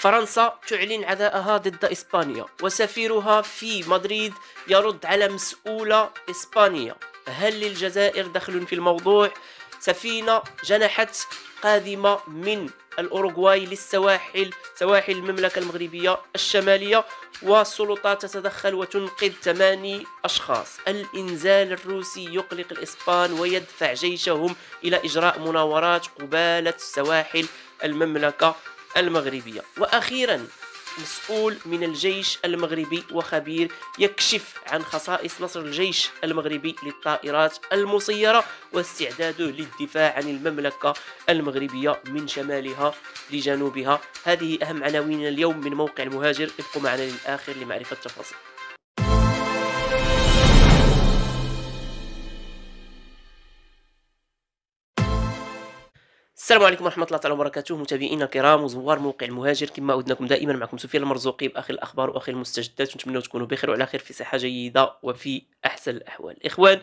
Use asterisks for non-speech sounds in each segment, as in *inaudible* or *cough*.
فرنسا تعلن عداءها ضد إسبانيا وسفيرها في مدريد يرد على مسؤولة اسبانيه هل للجزائر دخل في الموضوع؟ سفينة جنحت قادمة من الأوروغواي للسواحل سواحل المملكة المغربية الشمالية والسلطات تتدخل وتنقذ ثماني أشخاص الإنزال الروسي يقلق الإسبان ويدفع جيشهم إلى إجراء مناورات قبالة سواحل المملكة المغربية وأخيرا مسؤول من الجيش المغربي وخبير يكشف عن خصائص نصر الجيش المغربي للطائرات المسيرة واستعداده للدفاع عن المملكة المغربية من شمالها لجنوبها هذه أهم عناوين اليوم من موقع المهاجر ابقوا معنا للآخر لمعرفة التفاصيل السلام عليكم ورحمه الله تعالى وبركاته متابعينا الكرام وزوار موقع المهاجر كما عدناكم دائما معكم سفيان المرزوقي باخر الاخبار واخر المستجدات نتمنى تكونوا بخير وعلى خير في صحه جيده وفي احسن الاحوال اخوان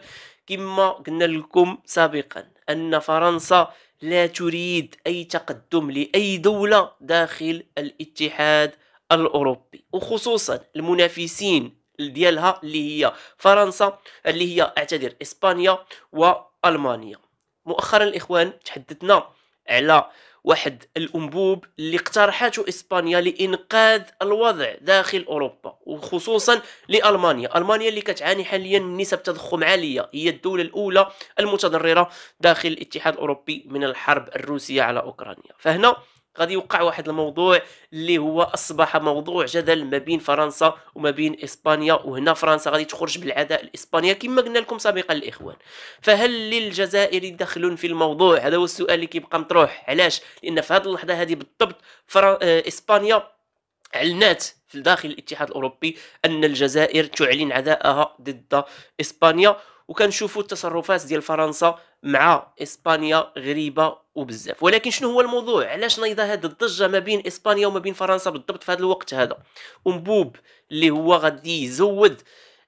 كما قلنا لكم سابقا ان فرنسا لا تريد اي تقدم لاي دوله داخل الاتحاد الاوروبي وخصوصا المنافسين ديالها اللي هي فرنسا اللي هي اعتذر اسبانيا والمانيا مؤخرا الاخوان تحدثنا على واحد الانبوب اللي اقترحته اسبانيا لانقاذ الوضع داخل اوروبا وخصوصا لالمانيا المانيا اللي كتعاني حاليا نسب تضخم عاليه هي الدوله الاولى المتضرره داخل الاتحاد الاوروبي من الحرب الروسيه على اوكرانيا فهنا غادي يوقع واحد الموضوع اللي هو اصبح موضوع جدل ما بين فرنسا وما بين اسبانيا وهنا فرنسا غادي تخرج بالعداء لاسبانيا كما قلنا لكم سابقا الاخوان فهل للجزائر دخل في الموضوع هذا هو السؤال اللي كيبقى مطروح علاش لان في هذه اللحظه هذه بالضبط آه، اسبانيا علنات في داخل الاتحاد الاوروبي ان الجزائر تعلن عداءها ضد اسبانيا وكنشوفوا التصرفات ديال فرنسا مع اسبانيا غريبه وبزاف ولكن شنو هو الموضوع علاش نايضه هاد الضجه ما بين اسبانيا وما بين فرنسا بالضبط في هذا الوقت هذا ومبوب اللي هو غادي يزود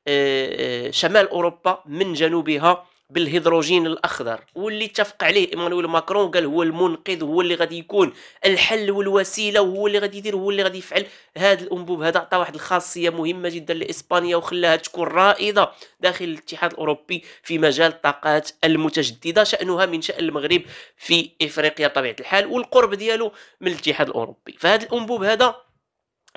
آه، آه، شمال اوروبا من جنوبها بالهيدروجين الاخضر واللي اتفق عليه ايمانويل ماكرون قال هو المنقذ هو اللي غادي يكون الحل والوسيله وهو اللي غادي يدير هو اللي غادي يفعل هذا الانبوب هذا عطى واحد الخاصيه مهمه جدا لاسبانيا وخلاها تكون رائده داخل الاتحاد الاوروبي في مجال الطاقات المتجدده شانها من شان المغرب في افريقيا بطبيعه الحال والقرب ديالو من الاتحاد الاوروبي فهذا الانبوب هذا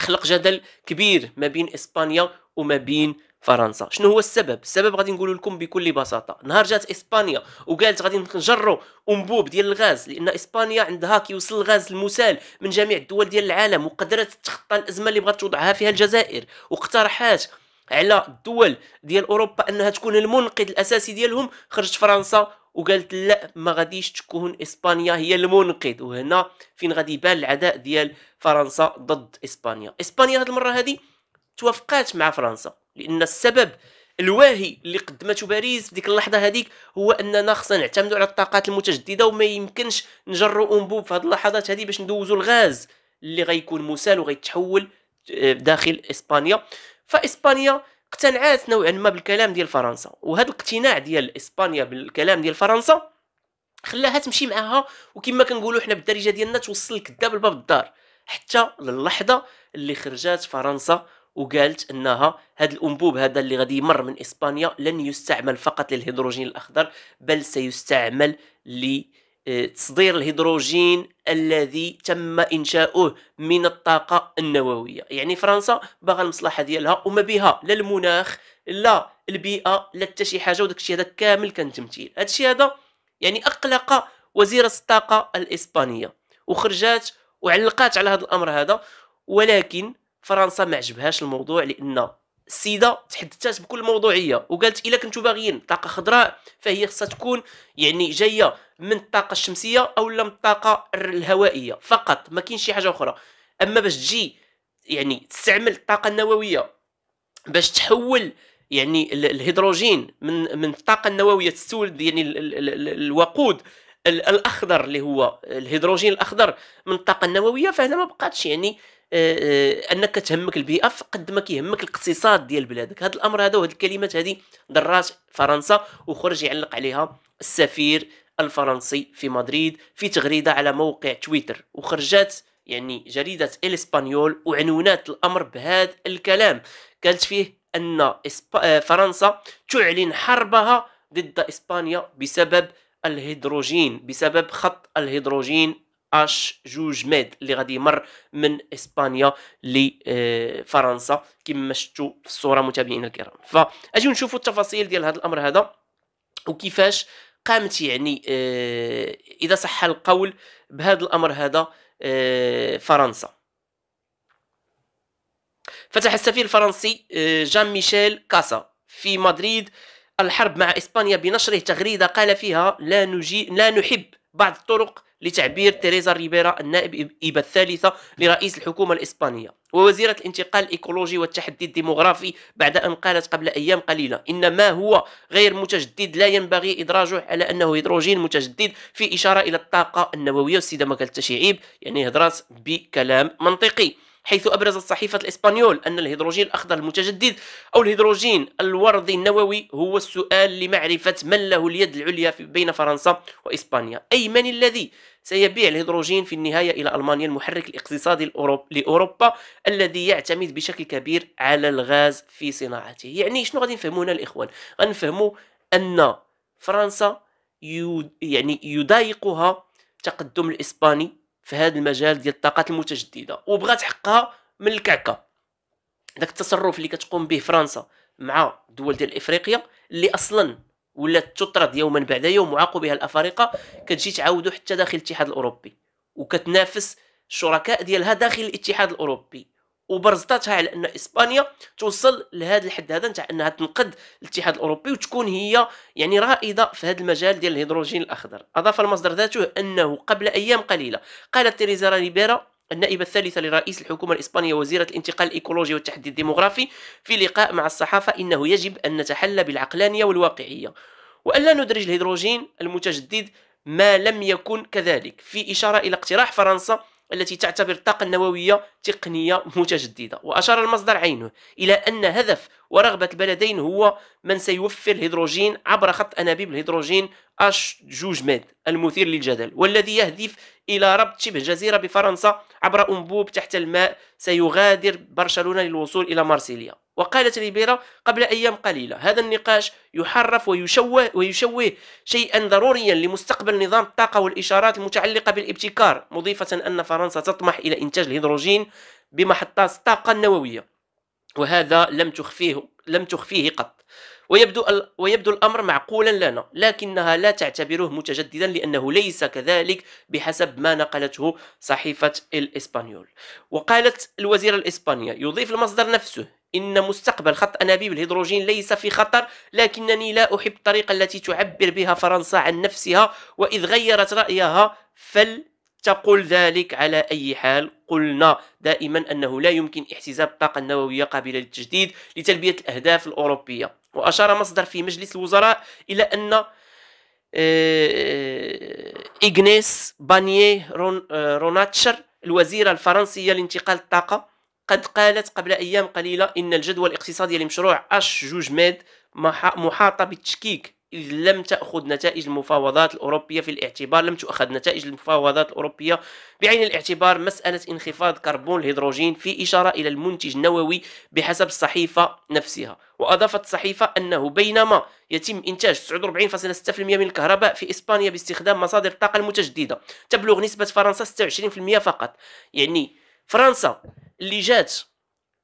خلق جدل كبير ما بين اسبانيا وما بين فرنسا شنو هو السبب السبب غادي نقول لكم بكل بساطه نهار جات اسبانيا وقالت غادي نجروا انبوب ديال الغاز لان اسبانيا عندها كيوصل الغاز المسال من جميع الدول ديال العالم وقدرت تتخطى الازمه اللي بغات توضعها فيها الجزائر واقترحات على الدول ديال اوروبا انها تكون المنقذ الاساسي ديالهم خرجت فرنسا وقالت لا ما غاديش تكون اسبانيا هي المنقذ وهنا فين غادي يبان العداء ديال فرنسا ضد اسبانيا اسبانيا هاد المره هذه توافقات مع فرنسا لان السبب الواهي اللي قدمته باريس في ديك اللحظه هذيك هو اننا خصنا نعتمدوا على الطاقات المتجدده وما يمكنش نجروا انبوب في هذه اللحظات هذه باش ندوزوا الغاز اللي غيكون مسال وغيتحول آه، داخل اسبانيا فاسبانيا اقتنعات نوعا ما بالكلام ديال فرنسا وهذا الاقتناع ديال اسبانيا بالكلام ديال فرنسا خلاها تمشي معاها وكما كنقولوا حنا بالدارجه ديالنا توصل الكذاب لباب الدار حتى للحظه اللي خرجات فرنسا وقالت انها هذا الانبوب هذا اللي غادي يمر من اسبانيا لن يستعمل فقط للهيدروجين الاخضر بل سيستعمل لتصدير الهيدروجين الذي تم انشاؤه من الطاقه النوويه يعني فرنسا باغا المصلحه ديالها وما بها لا المناخ لا البيئه لا حتى شي حاجه وداك الشيء هذا كامل كان تمثيل هذا الشيء هذا يعني اقلق وزيره الطاقه الاسبانيه وخرجات وعلقات على هذا الامر هذا ولكن فرنسا ما عجبهاش الموضوع لان السيده تحدثت بكل موضوعيه وقالت الا كنتو باغيين طاقه خضراء فهي خصها تكون يعني جايه من الطاقه الشمسيه او من الطاقه الهوائيه فقط ما كاينش شي حاجه اخرى اما باش تجي يعني تستعمل الطاقه النوويه باش تحول يعني الهيدروجين من من الطاقه النوويه تستولد يعني الوقود الاخضر اللي هو الهيدروجين الاخضر من الطاقه النوويه فهنا ما بقاتش يعني آه، آه، انك تهمك البيئه فقد ما كيهمك الاقتصاد ديال بلادك هذا الامر هذا وهذه الكلمات هذه ضرات فرنسا وخرج يعلق عليها السفير الفرنسي في مدريد في تغريده على موقع تويتر وخرجت يعني جريده الاسبانيول وعنونات الامر بهذا الكلام كانت فيه ان آه، فرنسا تعلن حربها ضد اسبانيا بسبب الهيدروجين بسبب خط الهيدروجين اش جوج ميد اللي غادي يمر من اسبانيا لفرنسا كما شفتوا في الصوره متابعينا الكرام فاجيو نشوفوا التفاصيل ديال هذا الامر هذا وكيفاش قامت يعني آه، اذا صح القول بهذا الامر هذا آه، فرنسا فتح السفير الفرنسي آه، جان ميشيل كاسا في مدريد الحرب مع اسبانيا بنشره تغريده قال فيها لا نجي لا نحب بعض الطرق لتعبير تيريزا ريبيرا النائب إيبا الثالثة لرئيس الحكومة الإسبانية ووزيرة الانتقال الإيكولوجي والتحدي الديمغرافي بعد أن قالت قبل أيام قليلة إن ما هو غير متجدد لا ينبغي إدراجه على أنه هيدروجين متجدد في إشارة إلى الطاقة النووية ما قالت التشعيب يعني هضرات بكلام منطقي حيث أبرزت صحيفة الإسبانيول أن الهيدروجين الأخضر المتجدد أو الهيدروجين الوردي النووي هو السؤال لمعرفة من له اليد العليا بين فرنسا وإسبانيا أي من الذي سيبيع الهيدروجين في النهاية إلى ألمانيا المحرك الاقتصادي لأوروبا الذي يعتمد بشكل كبير على الغاز في صناعته يعني شنو غادي نفهمونا الإخوان غنفهموا أن فرنسا يعني يضايقها تقدم الإسباني في هذا المجال ديال الطاقات المتجددة وبغات حقها من الكعكة ذاك التصرف اللي كتقوم به فرنسا مع دول ديال افريقيا اللي اصلا ولات تطرد يوما بعد يوم وعاقوا بها الافارقه كتجي تعاودوا حتى داخل الاتحاد الاوروبي وكتنافس الشركاء ديالها داخل الاتحاد الاوروبي وبرزتها على ان اسبانيا توصل لهذا الحد هذا نتاع انها تنقد الاتحاد الاوروبي وتكون هي يعني رائده في هذا المجال ديال الهيدروجين الاخضر اضاف المصدر ذاته انه قبل ايام قليله قالت تيريزا ريبيرا النائبة الثالثة لرئيس الحكومة الإسبانية وزيرة الانتقال الإيكولوجي والتحدي الديمغرافي في لقاء مع الصحافة إنه يجب أن نتحلى بالعقلانية والواقعية وألا ندرج الهيدروجين المتجدد ما لم يكن كذلك في إشارة إلى اقتراح فرنسا التي تعتبر الطاقة النووية تقنية متجددة وأشار المصدر عينه إلى أن هدف ورغبة البلدين هو من سيوفر الهيدروجين عبر خط أنابيب الهيدروجين اش جوج ماد المثير للجدل والذي يهدف إلى ربط شبه جزيرة بفرنسا عبر أنبوب تحت الماء سيغادر برشلونة للوصول إلى مارسيليا وقالت ريبيرا قبل أيام قليلة هذا النقاش يحرف ويشوه, ويشوه شيئا ضروريا لمستقبل نظام الطاقة والإشارات المتعلقة بالابتكار مضيفة أن فرنسا تطمح إلى إنتاج الهيدروجين بمحطات الطاقة النووية وهذا لم تخفيه لم تخفيه قط ويبدو ويبدو الامر معقولا لنا نعم. لكنها لا تعتبره متجددا لانه ليس كذلك بحسب ما نقلته صحيفه الاسبانيول وقالت الوزيره الاسبانيه يضيف المصدر نفسه ان مستقبل خط انابيب الهيدروجين ليس في خطر لكنني لا احب الطريقه التي تعبر بها فرنسا عن نفسها واذ غيرت رايها فل تقول ذلك على أي حال قلنا دائما أنه لا يمكن احتساب الطاقة النووية قابلة للتجديد لتلبية الأهداف الأوروبية وأشار مصدر في مجلس الوزراء إلى أن آه، آه، إغنيس بانيه آه، روناتشر الوزيرة الفرنسية لانتقال الطاقة قد قالت قبل أيام قليلة إن الجدول الاقتصادي لمشروع أش جوج ميد محاطة بالتشكيك إذ لم تأخذ نتائج المفاوضات الأوروبية في الاعتبار لم تؤخذ نتائج المفاوضات الأوروبية بعين الاعتبار مسألة انخفاض كربون الهيدروجين في إشارة إلى المنتج النووي بحسب الصحيفة نفسها وأضافت الصحيفة أنه بينما يتم إنتاج 49.6% من الكهرباء في إسبانيا باستخدام مصادر الطاقة المتجددة تبلغ نسبة فرنسا 26% فقط يعني فرنسا اللي جات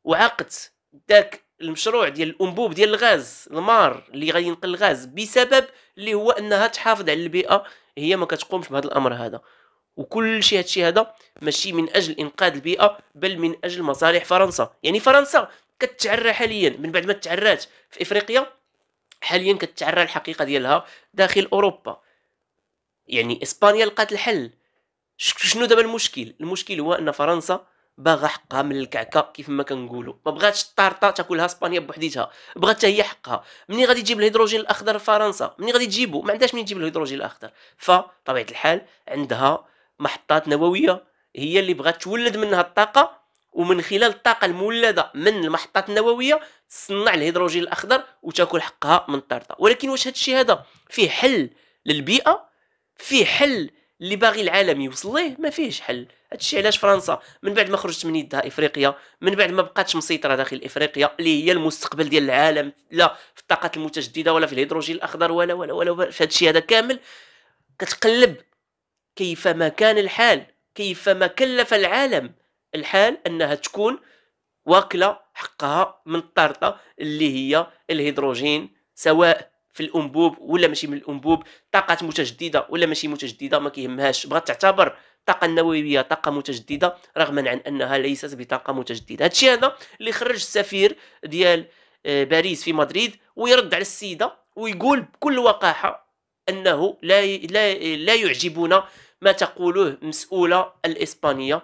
وعقدت ذاك المشروع ديال الانبوب ديال الغاز المار اللي غادي ينقل الغاز بسبب اللي هو انها تحافظ على البيئه هي ما كتقومش بهذا الامر هذا وكل شيء هادشي هذا ماشي من اجل انقاذ البيئه بل من اجل مصالح فرنسا يعني فرنسا كتعرى حاليا من بعد ما تعرات في افريقيا حاليا كتعرى الحقيقه ديالها داخل اوروبا يعني اسبانيا لقات الحل شنو دابا المشكل المشكل هو ان فرنسا باغا حقها من الكعكه كيف ما كنقولوا ما بغاتش الطارطه تاكلها اسبانيا بوحديتها بغات هي حقها مني غادي تجيب الهيدروجين الاخضر فرنسا مني غادي تجيبو ما عندهاش منين تجيب الهيدروجين الاخضر فطبيعه الحال عندها محطات نوويه هي اللي بغات تولد منها الطاقه ومن خلال الطاقه المولده من المحطات النوويه تصنع الهيدروجين الاخضر وتاكل حقها من الطارطه ولكن واش هذا الشيء هذا فيه حل للبيئه فيه حل اللي باغي العالم يوصل ليه ما فيهش حل هادشي علاش فرنسا من بعد ما خرجت من يدها افريقيا من بعد ما بقاتش مسيطره داخل افريقيا اللي هي المستقبل ديال العالم لا في الطاقات المتجدده ولا في الهيدروجين الاخضر ولا ولا ولا في هادشي هذا كامل كتقلب كيفما كان الحال كيفما كلف العالم الحال انها تكون واكله حقها من الطرطه اللي هي الهيدروجين سواء في الانبوب ولا ماشي من الانبوب طاقات متجدده ولا ماشي متجدده ما كيهمهاش بغات تعتبر الطاقه النوويه طاقه متجدده رغما عن انها ليست بطاقه متجدده هادشي هذا اللي خرج السفير ديال آه، باريس في مدريد ويرد على السيده ويقول بكل وقاحه انه لا لا لا يعجبنا ما تقوله مسؤوله الاسبانيه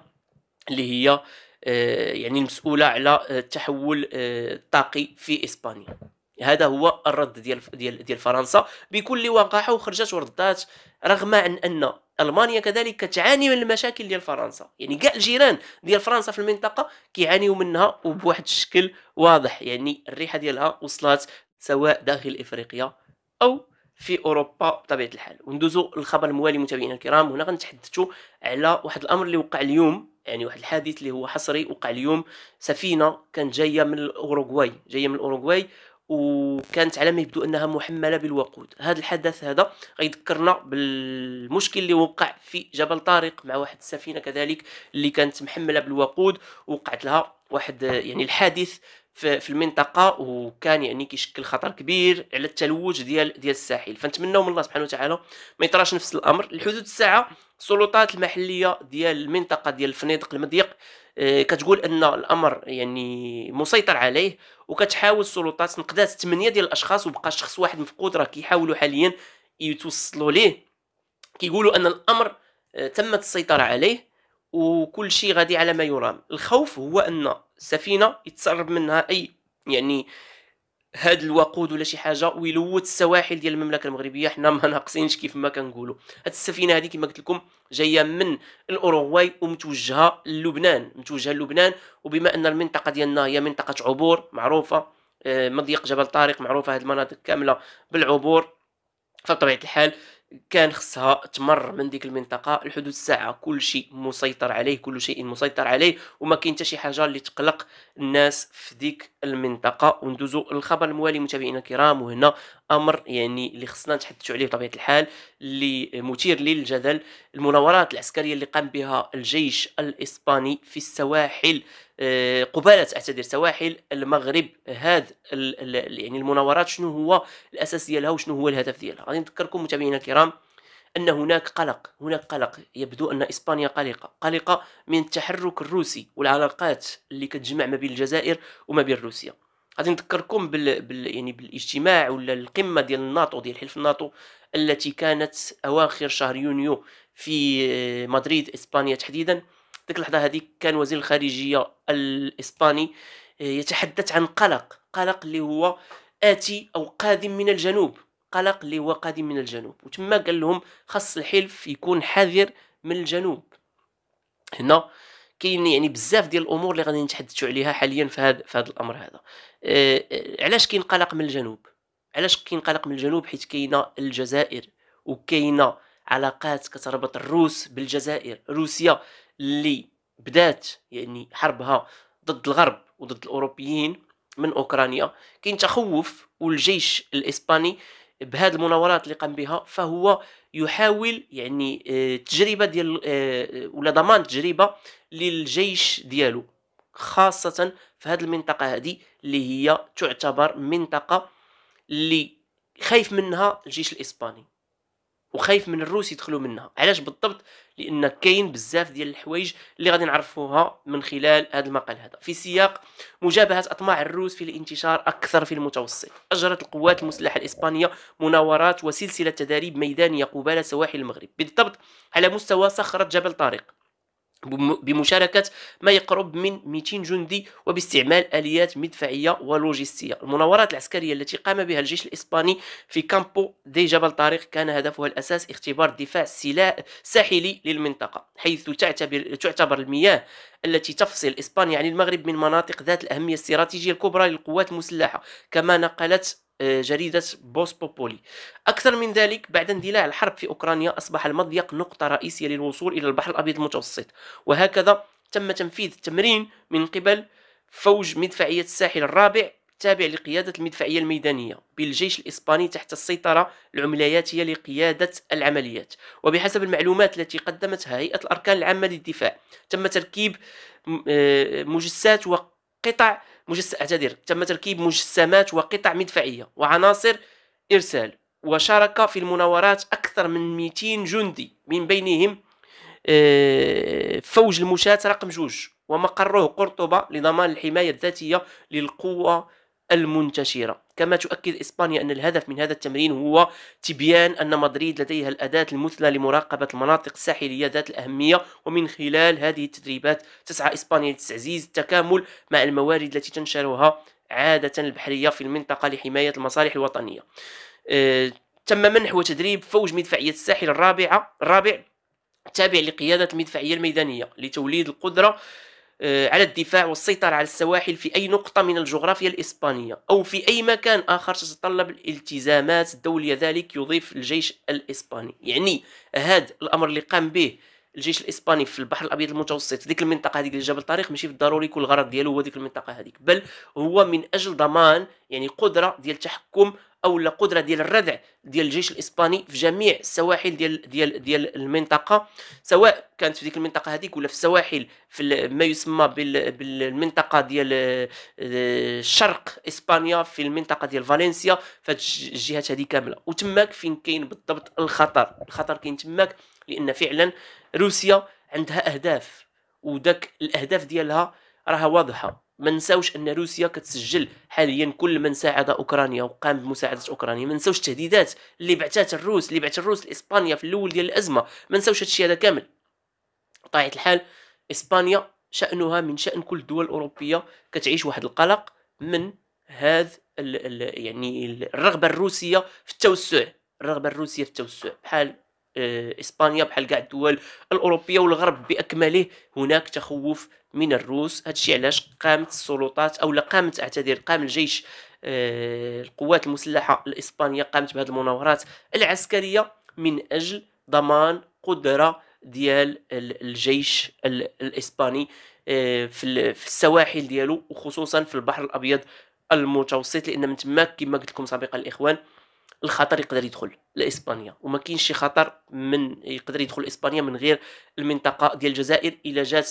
اللي هي آه، يعني المسؤوله على التحول آه، الطاقي في اسبانيا هذا هو الرد ديال ديال ديال فرنسا بكل وقاحه وخرجت وردات رغم عن ان المانيا كذلك كتعاني من المشاكل ديال فرنسا يعني كاع الجيران ديال فرنسا في المنطقه كيعانيوا منها وبواحد الشكل واضح يعني الريحه ديالها وصلت سواء داخل افريقيا او في اوروبا بطبيعه الحال وندوزو للخبر الموالي متابعينا الكرام هنا غنتحدثوا على واحد الامر اللي وقع اليوم يعني واحد الحادث اللي هو حصري وقع اليوم سفينه كانت جايه من الاوروغواي جايه من الاوروغواي وكانت على ما يبدو انها محمله بالوقود هذا الحدث هذا غيذكرنا بالمشكل اللي وقع في جبل طارق مع واحد السفينه كذلك اللي كانت محمله بالوقود وقعت لها واحد يعني الحادث في المنطقه وكان يعني كيشكل خطر كبير على التلوج ديال ديال الساحل فنتمناو من الله سبحانه وتعالى ما يطراش نفس الامر الحدود الساعه السلطات المحليه ديال المنطقه ديال الفنادق المضيق آه، كتقول ان الامر يعني مسيطر عليه وكتحاول السلطات نقدات ثمانيه ديال الاشخاص وبقى شخص واحد مفقود راه كيحاولوا حاليا يتوصلوا ليه كيقولوا ان الامر آه، تمت السيطره عليه وكل شيء غادي على ما يرام الخوف هو ان السفينه يتسرب منها اي يعني هاد الوقود ولا شي حاجه ويلوث السواحل ديال المملكه المغربيه حنا ما ناقصينش كيف ما كنقولوا هاد السفينه هذه كما قلت لكم جايه من الاوروغواي ومتوجهه للبنان متوجهه للبنان وبما ان المنطقه ديالنا هي منطقه عبور معروفه آه، مضيق جبل طارق معروفه هاد المناطق كامله بالعبور فبطبيعه الحال كان خصها تمر من ديك المنطقه لحدود الساعه كل شيء مسيطر عليه كل شيء مسيطر عليه وما كاين حتى شي حاجه اللي تقلق الناس في ديك المنطقه وندوزو الخبر الموالي متابعينا الكرام وهنا امر يعني اللي خصنا نتحدثوا عليه بطبيعه الحال اللي مثير للجدل المناورات العسكريه اللي قام بها الجيش الاسباني في السواحل آه، قبالة اعتذر سواحل المغرب هذا يعني المناورات شنو هو الاساس ديالها وشنو هو الهدف ديالها غادي نذكركم متابعينا الكرام ان هناك قلق هناك قلق يبدو ان اسبانيا قلقه قلقه من التحرك الروسي والعلاقات اللي كتجمع ما بين الجزائر وما بين روسيا غادي نذكركم بال... بال... يعني بالاجتماع ولا القمه ديال الناتو ديال حلف الناتو التي كانت اواخر شهر يونيو في مدريد اسبانيا تحديدا ديك اللحظه هذيك كان وزير الخارجيه الاسباني آه، يتحدث عن قلق قلق اللي هو اتي او قادم من الجنوب قلق اللي هو قادم من الجنوب وتما قال لهم خاص الحلف يكون حذر من الجنوب هنا كاين يعني بزاف ديال الامور اللي غادي نتحدثوا عليها حاليا في هذا في هذا الامر هذا آه،, أه علاش كاين قلق من الجنوب علاش كاين قلق من الجنوب حيت كاينه الجزائر وكاينه علاقات كتربط الروس بالجزائر روسيا اللي بدات يعني حربها ضد الغرب وضد الاوروبيين من اوكرانيا كاين تخوف والجيش الاسباني بهذه المناورات اللي قام بها فهو يحاول يعني آه، تجربه ديال آه، آه، ولا ضمان تجربه للجيش ديالو خاصه في هذه المنطقه هذه اللي هي تعتبر منطقه اللي خايف منها الجيش الاسباني وخايف من الروس يدخلوا منها علاش بالضبط لان كاين بزاف ديال الحوايج اللي غادي نعرفوها من خلال هذا المقال هذا في سياق مجابهه اطماع الروس في الانتشار اكثر في المتوسط اجرت القوات المسلحه الاسبانيه مناورات وسلسله تداريب ميدانيه قبالة سواحل المغرب بالضبط على مستوى صخره جبل طارق بمشاركة ما يقرب من 200 جندي وباستعمال آليات مدفعية ولوجستية المناورات العسكرية التي قام بها الجيش الإسباني في كامبو دي جبل طارق كان هدفها الأساس اختبار الدفاع الساحلي للمنطقة حيث تعتبر, تعتبر المياه التي تفصل إسبانيا عن المغرب من مناطق ذات الأهمية الاستراتيجية الكبرى للقوات المسلحة كما نقلت آه، جريدة بوس بوبولي أكثر من ذلك بعد اندلاع الحرب في أوكرانيا أصبح المضيق نقطة رئيسية للوصول إلى البحر الأبيض المتوسط وهكذا تم تنفيذ التمرين من قبل فوج مدفعية الساحل الرابع التابع لقيادة المدفعية الميدانية بالجيش الإسباني تحت السيطرة العملياتية لقيادة العمليات وبحسب المعلومات التي قدمتها هيئة الأركان العامة للدفاع تم تركيب آه، مجسات وقطع مجس... اعتذر تم تركيب مجسمات وقطع مدفعيه وعناصر ارسال وشارك في المناورات اكثر من 200 جندي من بينهم آه، فوج المشاة رقم جوج ومقره قرطبة لضمان الحماية الذاتية للقوة المنتشرة كما تؤكد إسبانيا أن الهدف من هذا التمرين هو تبيان أن مدريد لديها الأداة المثلى لمراقبة المناطق الساحلية ذات الأهمية ومن خلال هذه التدريبات تسعى إسبانيا لتعزيز التكامل مع الموارد التي تنشرها عادة البحرية في المنطقة لحماية المصالح الوطنية أه تم منح وتدريب فوج مدفعية الساحل الرابعة الرابع التابع لقيادة المدفعية الميدانية لتوليد القدرة آه، على الدفاع والسيطرة على السواحل في أي نقطة من الجغرافيا الإسبانية أو في أي مكان آخر تتطلب الالتزامات الدولية ذلك يضيف الجيش الإسباني يعني هذا الأمر اللي قام به الجيش الاسباني في البحر الابيض المتوسط في ديك المنطقه هذيك جبل الطريق ماشي بالضروري يكون الغرض ديالو هو ديك المنطقه هذيك بل هو من اجل ضمان يعني قدره ديال تحكم او القدره ديال الردع ديال الجيش الاسباني في جميع السواحل ديال ديال ديال المنطقه سواء كانت في ديك المنطقه هذيك ولا في السواحل في ما يسمى بالمنطقه ديال آه، شرق اسبانيا في المنطقه ديال فالنسيا فهاد الجهات هذه كامله وتماك فين كاين بالضبط الخطر الخطر كاين تماك لان فعلا روسيا عندها اهداف وداك الاهداف ديالها راها واضحه ما نساوش ان روسيا كتسجل حاليا كل من ساعد اوكرانيا وقام بمساعده اوكرانيا ما نساوش التهديدات اللي بعثات الروس اللي بعث الروس لاسبانيا في الاول ديال الازمه ما نساوش هادشي هذا كامل بطبيعه الحال اسبانيا شانها من شان كل الدول الاوروبيه كتعيش واحد القلق من هذا يعني الرغبه الروسيه في التوسع الرغبه الروسيه في التوسع بحال آه، اسبانيا بحال كاع الدول الاوروبيه والغرب باكمله هناك تخوف من الروس هادشي علاش قامت السلطات او قامت اعتذر قام الجيش آه، القوات المسلحه الاسبانيه قامت بهذه المناورات العسكريه من اجل ضمان قدره ديال الجيش الاسباني آه، في السواحل ديالو وخصوصا في البحر الابيض المتوسط لان من تماك كما قلت لكم سابقا الاخوان الخطر يقدر يدخل لاسبانيا وما كاينش شي خطر من يقدر يدخل اسبانيا من غير المنطقه ديال الجزائر الى جات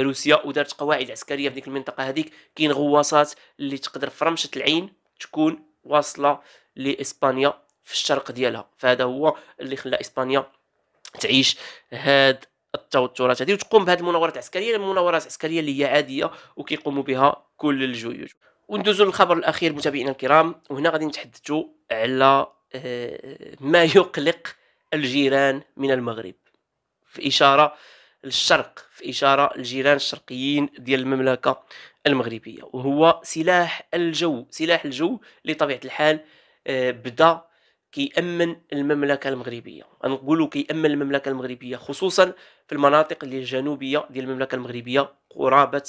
روسيا ودارت قواعد عسكريه في ديك المنطقه هذيك كاين غواصات اللي تقدر في رمشه العين تكون واصله لاسبانيا في الشرق ديالها فهذا هو اللي خلى اسبانيا تعيش هاد التوترات هذه وتقوم بهذه المناورات العسكريه المناورات العسكريه اللي هي عاديه وكيقوموا بها كل الجيوش وندوزو للخبر الاخير متابعينا الكرام وهنا غادي نتحدثوا على آه، ما يقلق الجيران من المغرب في اشاره للشرق في اشاره للجيران الشرقيين ديال المملكه المغربيه وهو سلاح الجو سلاح الجو لطبيعه الحال آه، بدا كيأمن المملكة المغربية نقولوا كيأمن المملكة المغربية خصوصا في المناطق اللي الجنوبية ديال المملكة المغربية قرابة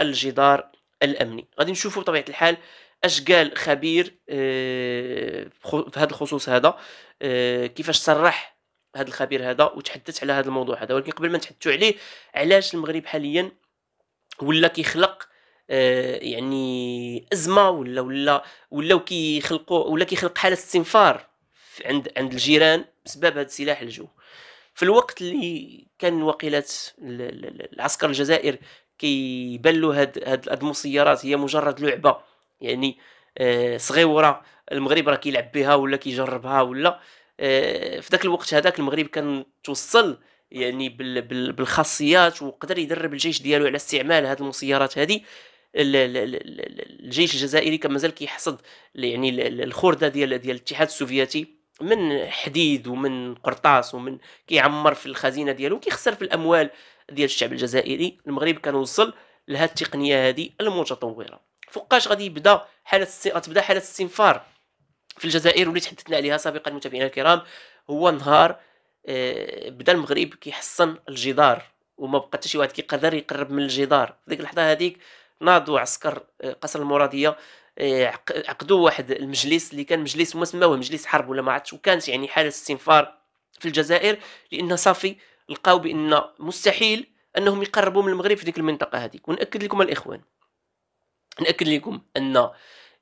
الجدار الامني غادي نشوفوا بطبيعه الحال اش قال خبير آه، في هذا الخصوص هذا آه، كيفاش صرح هذا الخبير هذا وتحدث على هذا الموضوع هذا ولكن قبل ما نتحدثوا عليه علاش المغرب حاليا ولا كيخلق آه، يعني ازمه ولا ولا ولاو كيخلقوا ولا كيخلق حاله استنفار عند عند الجيران بسبب هذا السلاح الجو في الوقت اللي كان وقيلات العسكر الجزائر كيبان له هاد هاد المسيرات هي مجرد لعبه يعني آه، صغيوره المغرب راه كيلعب بها ولا كيجربها ولا آه، في ذاك الوقت هذاك المغرب كان توصل يعني بال بال بالخاصيات وقدر يدرب الجيش ديالو على استعمال هاد المسيرات هذه الجيش الجزائري كان مازال كيحصد يعني الخرده ديال ديال الاتحاد السوفيتي من حديد ومن قرطاس ومن كيعمر في الخزينه ديالو كيخسر في الاموال ديال الشعب الجزائري المغرب كان وصل لهاد التقنيه هذه المتطوره فوقاش غادي يبدا حاله السي... غتبدا حاله الاستنفار في الجزائر واللي تحدثنا عليها سابقا متابعينا الكرام هو نهار آه، بدا المغرب كيحصن الجدار وما بقى حتى شي واحد كيقدر يقرب من الجدار في ديك اللحظه هذيك ناضوا عسكر آه، قصر المراديه عقدوا واحد المجلس اللي كان مجلس ما سماوه مجلس حرب ولا ما عرفتش وكانت يعني حاله استنفار في الجزائر لان صافي لقاو بان مستحيل انهم يقربوا من المغرب في ديك المنطقه هذيك وناكد لكم الاخوان ناكد لكم ان آه،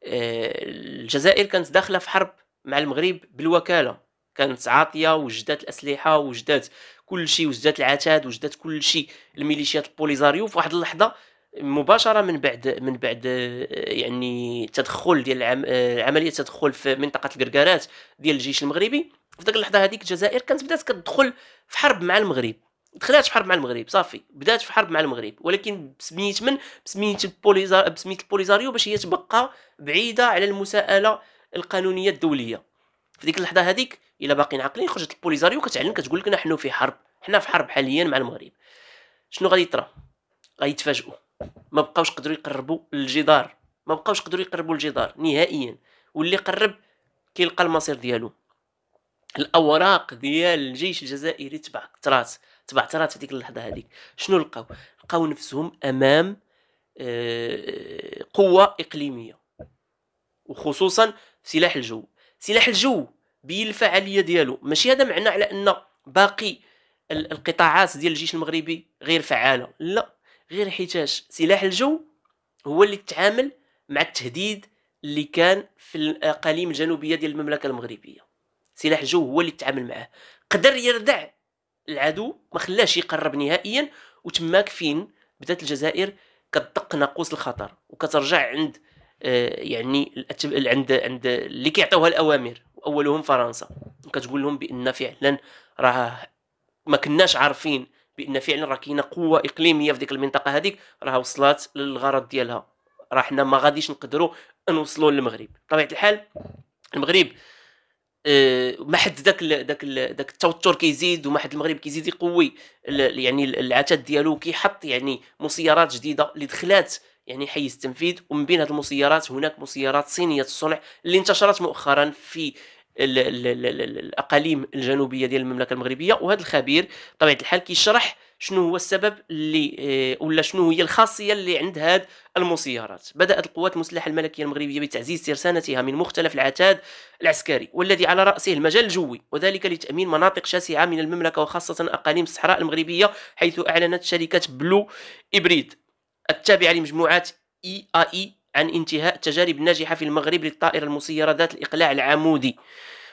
الجزائر كانت داخله في حرب مع المغرب بالوكاله كانت عاطيه وجدات الاسلحه وجدات كل شيء وجدات العتاد وجدات كل شيء الميليشيات البوليزاريو في واحد اللحظه مباشره من بعد من بعد آه، يعني تدخل ديال العم... آه، عمليه تدخل في منطقه الكركارات ديال الجيش المغربي في ذاك اللحظه هذيك الجزائر كانت بدات كتدخل في حرب مع المغرب دخلات في حرب مع المغرب صافي بدات في حرب مع المغرب ولكن بسميه من بسميه البوليزار بسميه البوليزاريو باش هي تبقى بعيده على المساءله القانونيه الدوليه في ديك اللحظه هذيك الا باقيين عاقلين خرجت البوليزاريو كتعلن كتقول لك نحن في حرب حنا في حرب حاليا مع المغرب شنو غادي يطرا يتفاجئوا ما بقاوش قدروا يقربوا للجدار ما بقاوش قدروا يقربوا للجدار نهائيا واللي قرب كيلقى المصير ديالو الاوراق ديال الجيش الجزائري تبع ترات في ديك اللحظه هذيك شنو لقاو لقاو نفسهم امام آه، قوه اقليميه وخصوصا سلاح الجو سلاح الجو بالفعاليه ديالو ماشي هذا معناه على ان باقي القطاعات ديال الجيش المغربي غير فعاله لا غير حيتاش سلاح الجو هو اللي تعامل مع التهديد اللي كان في الاقاليم الجنوبيه ديال المملكه المغربيه سلاح الجو هو اللي تعامل معاه قدر يردع العدو ما خلاش يقرب نهائيا وتماك فين بدات الجزائر كتدق ناقوس الخطر وكترجع عند آه، يعني عند عند اللي كيعطيوها الاوامر واولهم فرنسا وكتقول لهم بان فعلا راه ما كناش عارفين بان فعلا راه كاينه قوه اقليميه في ديك المنطقه هذيك راه وصلات للغرض ديالها راه حنا ما غاديش نقدروا نوصلوا للمغرب بطبيعه الحال المغرب آه، ما حد داك داك داك التوتر كيزيد وما حد المغرب كيزيد يقوي يعني العتاد ديالو كيحط يعني مسيرات جديده اللي دخلات يعني حيز التنفيذ ومن بين هذه المسيرات هناك مسيرات صينيه الصنع اللي انتشرت مؤخرا في الاقاليم الجنوبيه ديال المملكه المغربيه وهذا الخبير بطبيعه الحال كيشرح شنو هو السبب اللي آه، ولا شنو هي الخاصيه اللي عند هاد المسيرات بدات القوات المسلحه الملكيه المغربيه بتعزيز ترسانتها من مختلف العتاد العسكري والذي على راسه المجال الجوي وذلك لتامين مناطق شاسعه من المملكه وخاصه اقاليم الصحراء المغربيه حيث اعلنت شركه بلو ابريد التابعه لمجموعات اي e اي عن انتهاء التجارب الناجحة في المغرب للطائرة المسيرة ذات الإقلاع العمودي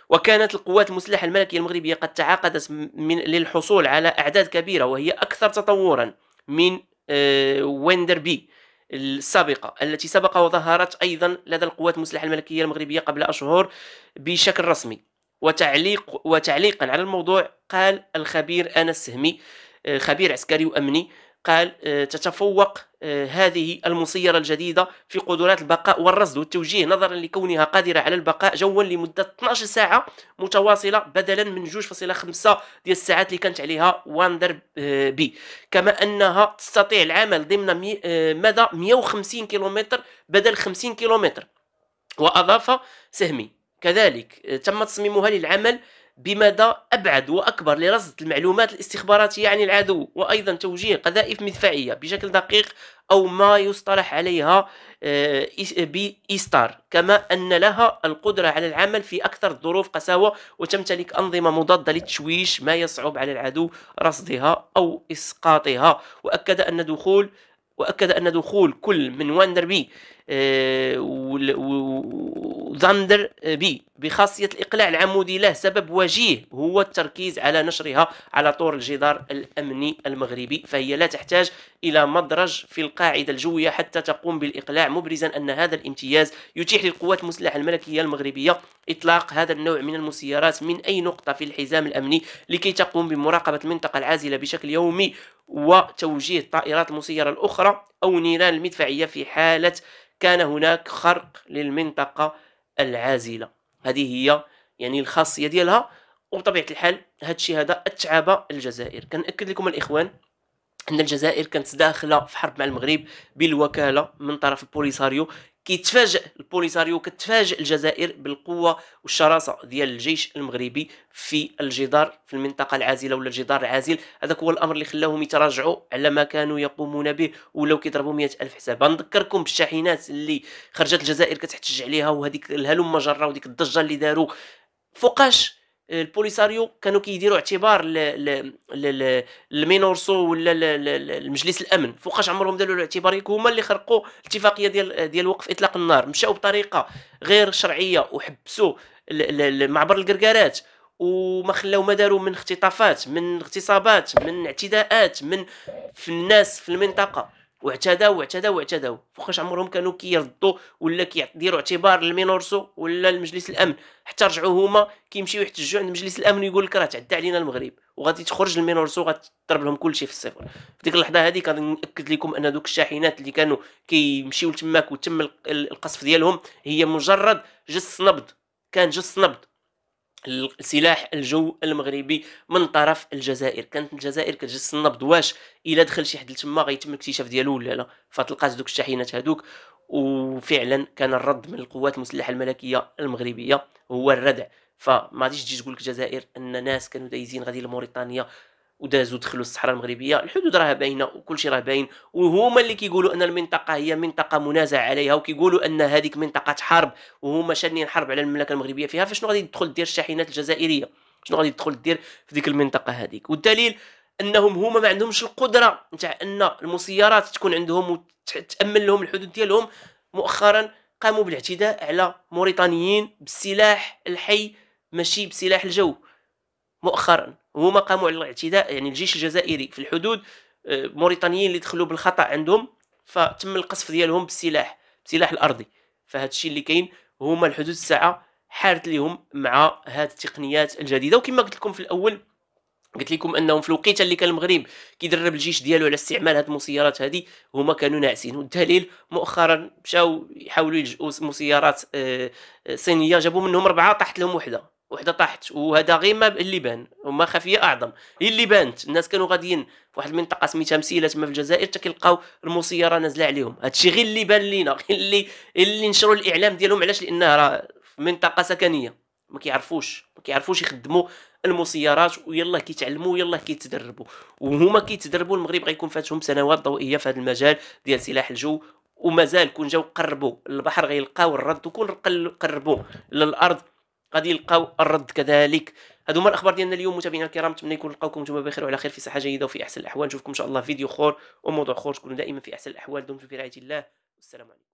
وكانت القوات المسلحة الملكية المغربية قد تعاقدت من للحصول على أعداد كبيرة وهي أكثر تطورا من آه، ويندر بي السابقة التي سبق وظهرت أيضا لدى القوات المسلحة الملكية المغربية قبل أشهر بشكل رسمي وتعليق وتعليقا على الموضوع قال الخبير أنس سهمي آه، خبير عسكري وأمني قال آه، تتفوق آه، هذه المسيرة الجديدة في قدرات البقاء والرصد والتوجيه نظرا لكونها قادرة على البقاء جوا لمدة 12 ساعة متواصلة بدلا من 2.5 ديال الساعات اللي كانت عليها واندر بي كما أنها تستطيع العمل ضمن آه، مدى 150 كيلومتر بدل 50 كيلومتر وأضاف سهمي كذلك آه، تم تصميمها للعمل بمدى أبعد وأكبر لرصد المعلومات الاستخباراتية عن العدو وأيضا توجيه قذائف مدفعية بشكل دقيق أو ما يصطلح عليها آه، بايستار كما أن لها القدرة على العمل في أكثر الظروف قساوة وتمتلك أنظمة مضادة للتشويش ما يصعب على العدو رصدها أو إسقاطها وأكد أن دخول وأكد أن دخول كل من واندربي آه، وضمدر بي بخاصية الإقلاع العمودي له سبب وجيه هو التركيز على نشرها على طور الجدار الأمني المغربي فهي لا تحتاج إلى مدرج في القاعدة الجوية حتى تقوم بالإقلاع مبرزا أن هذا الامتياز يتيح للقوات المسلحة الملكية المغربية إطلاق هذا النوع من المسيرات من أي نقطة في الحزام الأمني لكي تقوم بمراقبة المنطقة العازلة بشكل يومي وتوجيه الطائرات المسيرة الأخرى أو نيران المدفعية في حالة كان هناك خرق للمنطقة العازلة هذه هي يعني الخاصية ديالها وبطبيعة الحال هذا الشيء هذا اتعب الجزائر كنأكد لكم الإخوان أن الجزائر كانت داخلة في حرب مع المغرب بالوكالة من طرف البوليساريو كيتفاجئ البوليساريو كتفاجئ الجزائر بالقوه والشراسه ديال الجيش المغربي في الجدار في المنطقه العازله ولا الجدار العازل هذاك هو الامر اللي خلاهم يتراجعوا على ما كانوا يقومون به ولاو كيضربوا 100000 الف حساب نذكركم بالشاحنات اللي خرجت الجزائر كتحتج عليها وهذيك الهلم جره وديك الضجه اللي داروا فوقاش البوليساريو كانوا كيديروا اعتبار المينورسو ولا المجلس الامن فوقاش عمرهم داروا الاعتبار هما اللي خرقوا الاتفاقيه ديال ديال وقف اطلاق النار مشاو بطريقه غير شرعيه وحبسوا معبر الكركارات وما خلاو ما داروا من اختطافات من اغتصابات من اعتداءات من في الناس في المنطقه واعتداو واعتداو واعتداو فوقاش عمرهم كانوا كيردوا ولا كيديروا اعتبار للمينورسو ولا لمجلس الامن حتى رجعوا هما كيمشيو يحتجوا عند مجلس الامن ويقول لك راه تعدى علينا المغرب وغادي تخرج المينورسو غتضرب لهم كلشي في الصفر في ديك اللحظه هذه ناكد لكم ان دوك الشاحنات اللي كانوا كيمشيو لتماك وتم القصف ديالهم هي مجرد جس نبض كان جس نبض السلاح الجو المغربي من طرف الجزائر كانت الجزائر كتجس النبض واش الا دخل شي حد لتما غيتم الاكتشاف ديالو ولا لا فتلقات دوك الشاحنات هادوك وفعلا كان الرد من القوات المسلحه الملكيه المغربيه هو الردع فما غاديش تجي تقول لك الجزائر ان ناس كانوا دايزين غادي لموريتانيا ودازوا دخلوا الصحراء المغربيه الحدود راه باينه وكل شيء راه باين وهما اللي كيقولوا ان المنطقه هي منطقه منازع عليها وكيقولوا ان هذيك منطقه حرب وهما شانين حرب على المملكه المغربيه فيها فشنو غادي تدخل دير الشاحنات الجزائريه شنو غادي تدخل دير في ديك المنطقه هذيك والدليل انهم هما ما عندهمش القدره نتاع ان المسيرات تكون عندهم وتامن لهم الحدود ديالهم مؤخرا قاموا بالاعتداء على موريتانيين بالسلاح الحي ماشي بسلاح الجو مؤخرا هما قاموا على الاعتداء يعني الجيش الجزائري في الحدود آه، موريتانيين اللي دخلوا بالخطا عندهم فتم القصف ديالهم بالسلاح بالسلاح الارضي فهذا الشيء اللي كاين هما الحدود الساعه حارت ليهم مع هذه التقنيات الجديده وكما قلت لكم في الاول قلت لكم انهم في الوقيته اللي كان المغرب كيدرب الجيش ديالو على استعمال هذه المسيرات هذه هما كانوا ناعسين والدليل مؤخرا مشاو يحاولوا يلجؤوا مسيرات آه، آه، صينيه جابوا منهم اربعه طاحت لهم وحده وحده طاحت وهذا غير ما اللي بان وما خفيه اعظم هي اللي بانت الناس كانوا غاديين واحد المنطقه سميتها مسيله تما في الجزائر حتى كيلقاو المسيره نازله عليهم هادشي غير اللي بان لينا *laughs* غير اللي اللي نشروا الاعلام ديالهم علاش لانه راه في منطقه سكنيه ما كيعرفوش ما كيعرفوش يخدموا المسيرات ويلا كيتعلموا ويلا كيتدربوا وهما كيتدربوا المغرب غيكون فاتهم سنوات ضوئيه في هذا المجال ديال سلاح الجو ومازال كون جاو قربوا البحر غيلقاو الرد وكون قربوا للارض غادي يلقاو الرد كذلك هادو هما الاخبار ديالنا اليوم متابعينا الكرام نتمنى يكون نلقاوكم نتوما بخير وعلى خير في صحه جيده وفي احسن الاحوال نشوفكم ان شاء الله في فيديو اخر وموضوع اخر تكونوا دائما في احسن الاحوال دمتم في رعايه الله والسلام عليكم